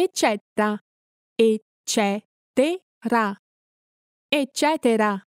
eccetera, eccetera, eccetera.